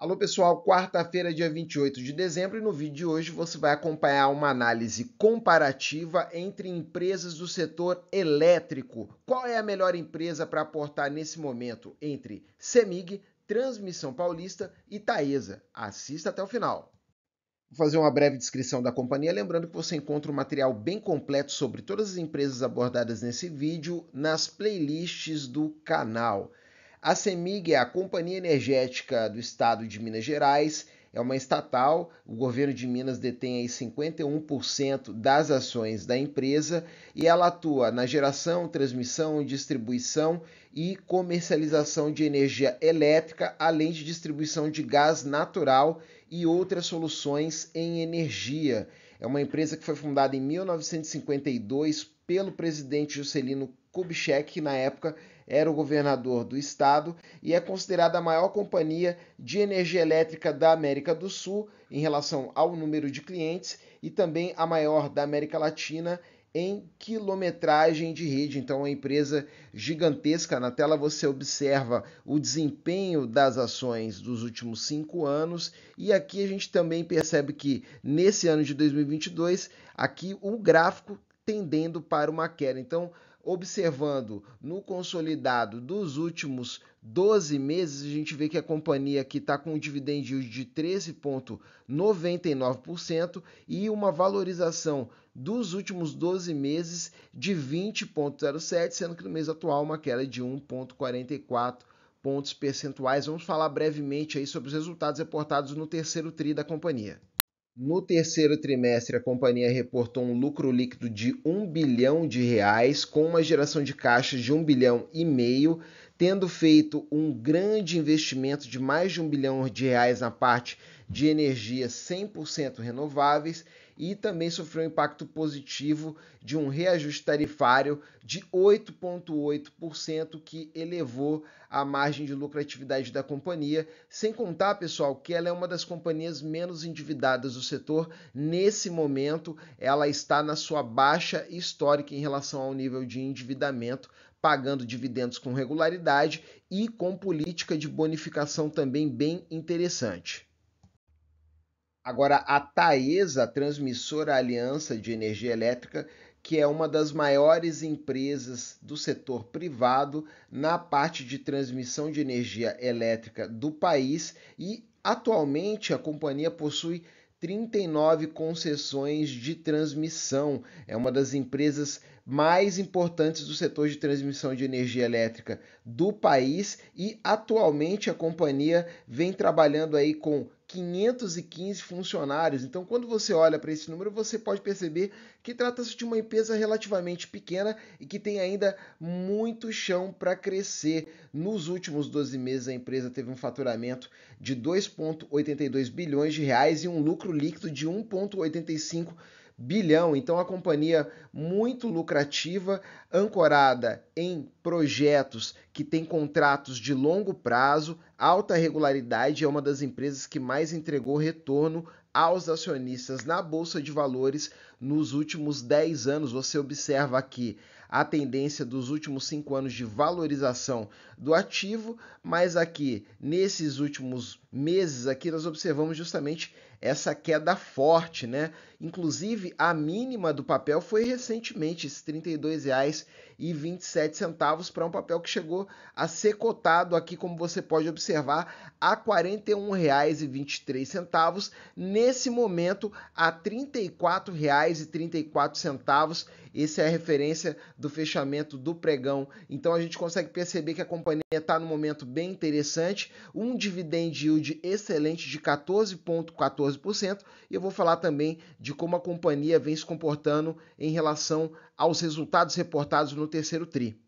Alô pessoal, quarta-feira, dia 28 de dezembro, e no vídeo de hoje você vai acompanhar uma análise comparativa entre empresas do setor elétrico. Qual é a melhor empresa para aportar nesse momento entre Semig, Transmissão Paulista e Taesa? Assista até o final. Vou fazer uma breve descrição da companhia, lembrando que você encontra um material bem completo sobre todas as empresas abordadas nesse vídeo nas playlists do canal. A CEMIG é a Companhia Energética do Estado de Minas Gerais, é uma estatal, o governo de Minas detém aí 51% das ações da empresa e ela atua na geração, transmissão, distribuição e comercialização de energia elétrica, além de distribuição de gás natural e outras soluções em energia. É uma empresa que foi fundada em 1952 pelo presidente Juscelino Kubitschek, que na época era o governador do estado, e é considerada a maior companhia de energia elétrica da América do Sul em relação ao número de clientes e também a maior da América Latina em quilometragem de rede. Então, uma empresa gigantesca. Na tela você observa o desempenho das ações dos últimos cinco anos. E aqui a gente também percebe que nesse ano de 2022, aqui o gráfico tendendo para uma queda. Então, observando no consolidado dos últimos 12 meses, a gente vê que a companhia aqui está com um dividend yield de 13,99% e uma valorização dos últimos 12 meses de 20,07%, sendo que no mês atual uma queda de 1,44% pontos percentuais. Vamos falar brevemente aí sobre os resultados reportados no terceiro TRI da companhia. No terceiro trimestre, a companhia reportou um lucro líquido de 1 bilhão de reais, com uma geração de caixa de 1 bilhão e meio, tendo feito um grande investimento de mais de 1 bilhão de reais na parte de energia 100% renováveis e também sofreu impacto positivo de um reajuste tarifário de 8,8%, que elevou a margem de lucratividade da companhia. Sem contar, pessoal, que ela é uma das companhias menos endividadas do setor. Nesse momento, ela está na sua baixa histórica em relação ao nível de endividamento, pagando dividendos com regularidade e com política de bonificação também bem interessante. Agora, a Taesa, a transmissora Aliança de Energia Elétrica, que é uma das maiores empresas do setor privado na parte de transmissão de energia elétrica do país, e atualmente a companhia possui 39 concessões de transmissão. É uma das empresas mais importantes do setor de transmissão de energia elétrica do país e atualmente a companhia vem trabalhando aí com 515 funcionários. Então, quando você olha para esse número, você pode perceber que trata-se de uma empresa relativamente pequena e que tem ainda muito chão para crescer. Nos últimos 12 meses, a empresa teve um faturamento de 2,82 bilhões de reais e um lucro líquido de 1,85 bilhões bilhão. Então, a companhia muito lucrativa, ancorada em projetos que tem contratos de longo prazo, alta regularidade, é uma das empresas que mais entregou retorno aos acionistas na bolsa de valores nos últimos 10 anos. Você observa aqui a tendência dos últimos 5 anos de valorização do ativo, mas aqui nesses últimos meses aqui nós observamos justamente essa queda forte, né, Inclusive, a mínima do papel foi recentemente, esses R$ 32,27 para um papel que chegou a ser cotado aqui, como você pode observar, a R$ 41,23. Nesse momento, a R$ 34,34. Essa é a referência do fechamento do pregão. Então a gente consegue perceber que a companhia está num momento bem interessante, um dividend yield excelente de 14,14%. e eu vou falar também de de como a companhia vem se comportando em relação aos resultados reportados no terceiro TRI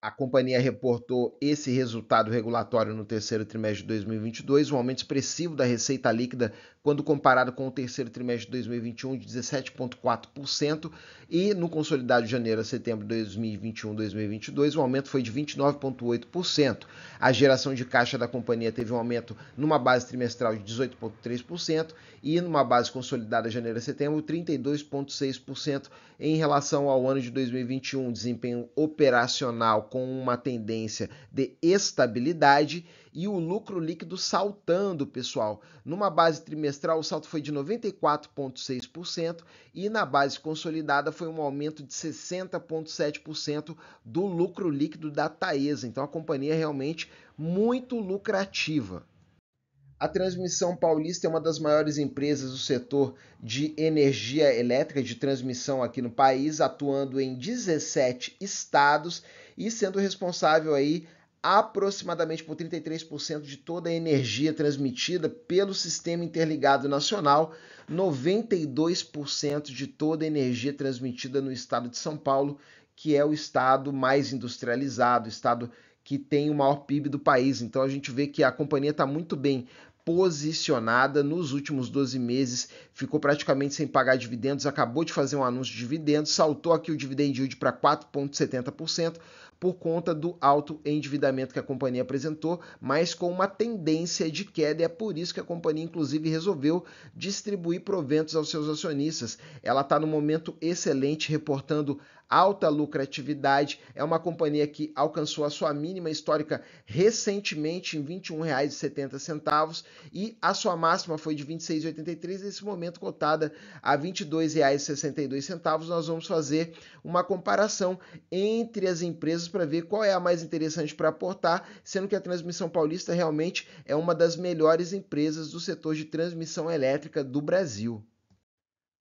a companhia reportou esse resultado regulatório no terceiro trimestre de 2022, um aumento expressivo da receita líquida quando comparado com o terceiro trimestre de 2021 de 17,4% e no consolidado de janeiro a setembro de 2021-2022 o aumento foi de 29,8%. A geração de caixa da companhia teve um aumento numa base trimestral de 18,3% e numa base consolidada de janeiro a setembro 32,6% em relação ao ano de 2021. Desempenho operacional com uma tendência de estabilidade e o lucro líquido saltando, pessoal. Numa base trimestral, o salto foi de 94,6% e na base consolidada foi um aumento de 60,7% do lucro líquido da Taesa. Então a companhia é realmente muito lucrativa. A Transmissão Paulista é uma das maiores empresas do setor de energia elétrica de transmissão aqui no país, atuando em 17 estados e sendo responsável aí aproximadamente por 33% de toda a energia transmitida pelo Sistema Interligado Nacional, 92% de toda a energia transmitida no estado de São Paulo, que é o estado mais industrializado, o estado que tem o maior PIB do país. Então a gente vê que a companhia está muito bem posicionada nos últimos 12 meses, ficou praticamente sem pagar dividendos, acabou de fazer um anúncio de dividendos, saltou aqui o dividend yield para 4,70%, por conta do alto endividamento que a companhia apresentou, mas com uma tendência de queda. É por isso que a companhia, inclusive, resolveu distribuir proventos aos seus acionistas. Ela está no momento excelente, reportando alta lucratividade. É uma companhia que alcançou a sua mínima histórica recentemente em R$ 21,70 e a sua máxima foi de R$ 26,83, nesse momento cotada a R$ 22,62. Nós vamos fazer uma comparação entre as empresas empresas para ver qual é a mais interessante para aportar, sendo que a Transmissão Paulista realmente é uma das melhores empresas do setor de transmissão elétrica do Brasil.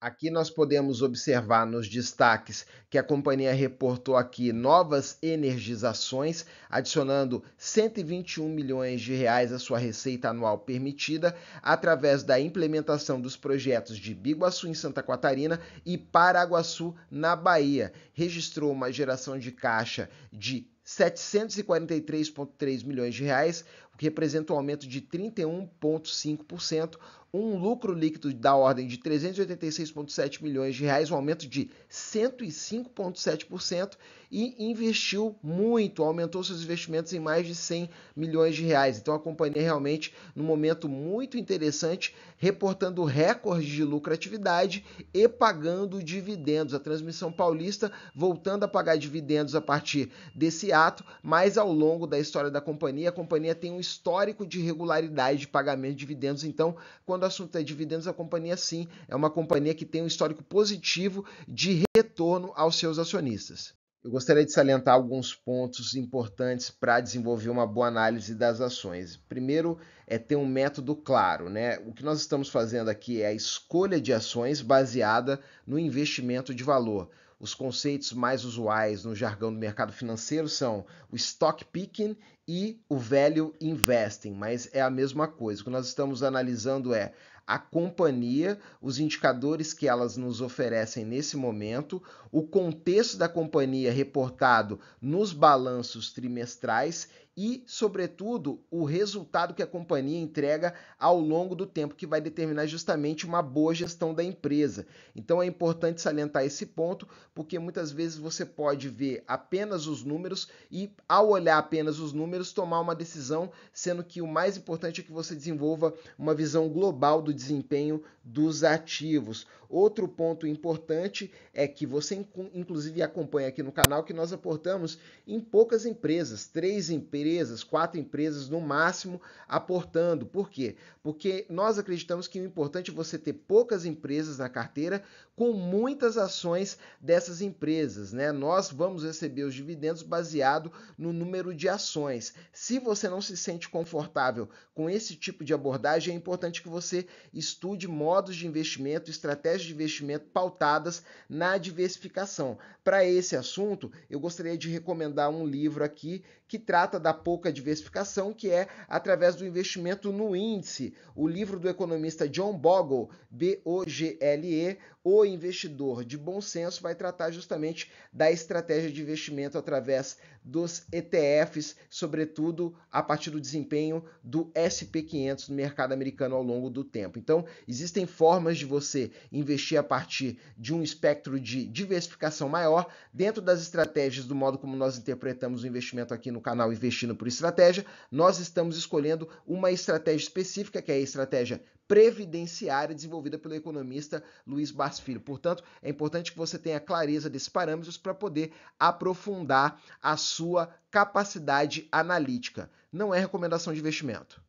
Aqui nós podemos observar nos destaques que a companhia reportou aqui novas energizações, adicionando 121 milhões de reais à sua receita anual permitida através da implementação dos projetos de Biguaçu em Santa Catarina e Paraguaçu na Bahia. Registrou uma geração de caixa de 743,3 milhões de reais, o que representa um aumento de 31,5%, um lucro líquido da ordem de 386,7 milhões de reais, um aumento de 105,7% e investiu muito, aumentou seus investimentos em mais de 100 milhões de reais. Então a companhia realmente num momento muito interessante, reportando recordes de lucratividade e pagando dividendos. A transmissão paulista voltando a pagar dividendos a partir desse ato, mas ao longo da história da companhia, a companhia tem um histórico de regularidade de pagamento de dividendos, então quando assunto é dividendos, a companhia sim é uma companhia que tem um histórico positivo de retorno aos seus acionistas. Eu gostaria de salientar alguns pontos importantes para desenvolver uma boa análise das ações. Primeiro é ter um método claro, né? O que nós estamos fazendo aqui é a escolha de ações baseada no investimento de valor. Os conceitos mais usuais no jargão do mercado financeiro são o stock picking e o value investing, mas é a mesma coisa. O que nós estamos analisando é a companhia, os indicadores que elas nos oferecem nesse momento, o contexto da companhia reportado nos balanços trimestrais e, sobretudo, o resultado que a companhia entrega ao longo do tempo, que vai determinar justamente uma boa gestão da empresa. Então é importante salientar esse ponto, porque muitas vezes você pode ver apenas os números e, ao olhar apenas os números, tomar uma decisão, sendo que o mais importante é que você desenvolva uma visão global do desempenho dos ativos. Outro ponto importante é que você, inclusive, acompanha aqui no canal que nós aportamos em poucas empresas, três empresas, quatro empresas no máximo aportando. Por quê? Porque nós acreditamos que o importante é você ter poucas empresas na carteira com muitas ações dessas empresas. Né? Nós vamos receber os dividendos baseado no número de ações. Se você não se sente confortável com esse tipo de abordagem, é importante que você estude modos de investimento, estratégias estratégias de investimento pautadas na diversificação. Para esse assunto, eu gostaria de recomendar um livro aqui que trata da pouca diversificação, que é através do investimento no índice. O livro do economista John Bogle, B-O-G-L-E, o investidor de bom senso vai tratar justamente da estratégia de investimento através dos ETFs, sobretudo a partir do desempenho do SP500 no mercado americano ao longo do tempo. Então, existem formas de você investir a partir de um espectro de diversificação maior dentro das estratégias do modo como nós interpretamos o investimento aqui no canal Investindo por Estratégia. Nós estamos escolhendo uma estratégia específica, que é a estratégia previdenciária desenvolvida pelo economista Luiz Bastos passo, filho. Portanto, é importante que você tenha clareza desses parâmetros para poder aprofundar a sua capacidade analítica. Não é recomendação de investimento.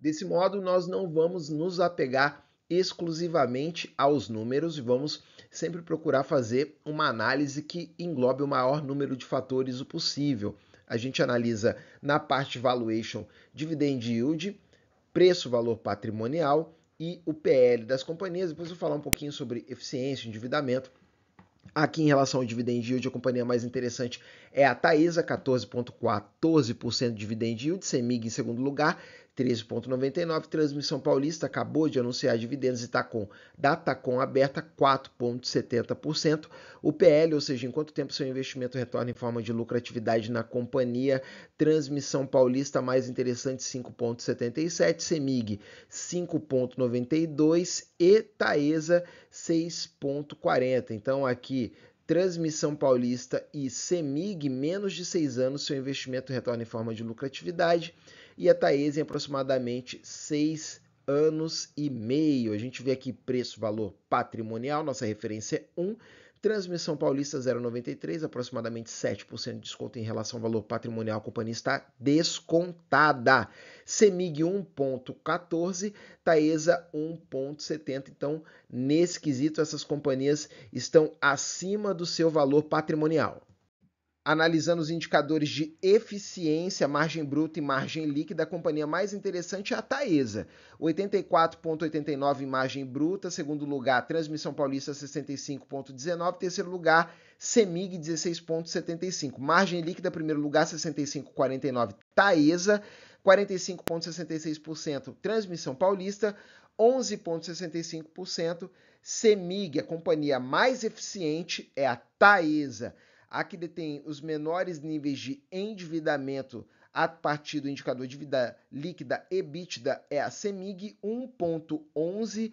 Desse modo, nós não vamos nos apegar exclusivamente aos números e vamos sempre procurar fazer uma análise que englobe o maior número de fatores possível. A gente analisa na parte valuation dividend yield, preço valor patrimonial, e o PL das companhias. Depois eu vou falar um pouquinho sobre eficiência, endividamento. Aqui em relação ao dividend yield, a companhia mais interessante é a Taesa, 14,14% 14 de dividend yield, Semig em segundo lugar 13,99. Transmissão Paulista acabou de anunciar dividendos e tá com data com aberta 4,70%. O PL, ou seja, em quanto tempo seu investimento retorna em forma de lucratividade na companhia. Transmissão Paulista mais interessante 5,77, Semig 5,92 e Taesa 6,40. Então aqui Transmissão Paulista e Semig, menos de 6 anos, seu investimento retorna em forma de lucratividade e a Taesa em aproximadamente 6 anos e meio. A gente vê aqui preço-valor patrimonial, nossa referência é 1. Transmissão Paulista 0,93, aproximadamente 7% de desconto em relação ao valor patrimonial. A companhia está descontada. Semig 1,14, Taesa 1,70. Então, nesse quesito, essas companhias estão acima do seu valor patrimonial analisando os indicadores de eficiência, margem bruta e margem líquida, a companhia mais interessante é a Taesa. 84,89 em margem bruta, segundo lugar, Transmissão Paulista 65,19, terceiro lugar, Semig 16,75. Margem líquida, primeiro lugar, 65,49, Taesa, 45,66%, Transmissão Paulista, 11,65%, Semig, a companhia mais eficiente é a Taesa a que detém os menores níveis de endividamento a partir do indicador de dívida líquida EBITDA é a CEMIG 1.11,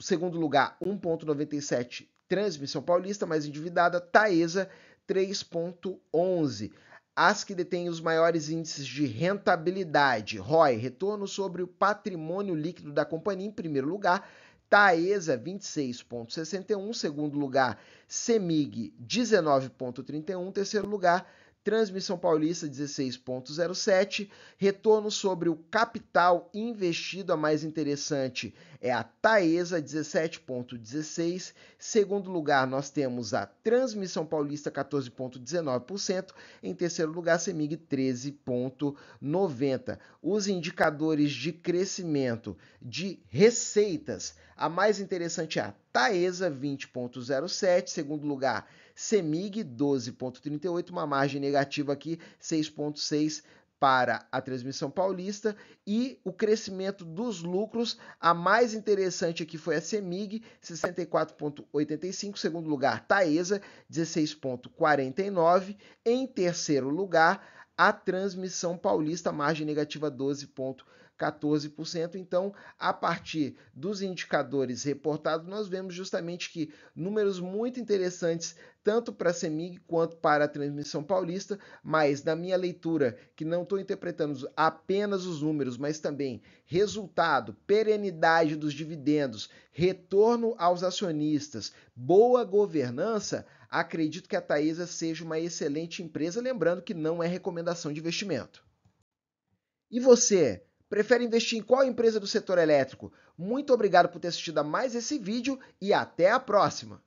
segundo lugar 1.97 Transmissão Paulista, mais endividada, Taesa 3.11. As que detêm os maiores índices de rentabilidade, ROI, retorno sobre o patrimônio líquido da companhia em primeiro lugar, Taesa 26.61, segundo lugar Semig 19.31, terceiro lugar Transmissão Paulista 16,07. Retorno sobre o capital investido, a mais interessante é a Taesa 17,16. Segundo lugar, nós temos a Transmissão Paulista 14,19%. Em terceiro lugar, Semig 13,90%. Os indicadores de crescimento de receitas, a mais interessante é a Taesa 20,07. Segundo lugar, CEMIG 12,38, uma margem negativa aqui, 6,6 para a transmissão paulista e o crescimento dos lucros. A mais interessante aqui foi a CEMIG, 64,85. Segundo lugar, Taesa, 16,49. Em terceiro lugar, a transmissão paulista, margem negativa 12,38. 14%. Então, a partir dos indicadores reportados, nós vemos justamente que números muito interessantes tanto para a Semig quanto para a transmissão paulista, mas na minha leitura, que não estou interpretando apenas os números, mas também resultado, perenidade dos dividendos, retorno aos acionistas, boa governança, acredito que a Taesa seja uma excelente empresa, lembrando que não é recomendação de investimento. E você, Prefere investir em qual empresa do setor elétrico? Muito obrigado por ter assistido a mais esse vídeo e até a próxima!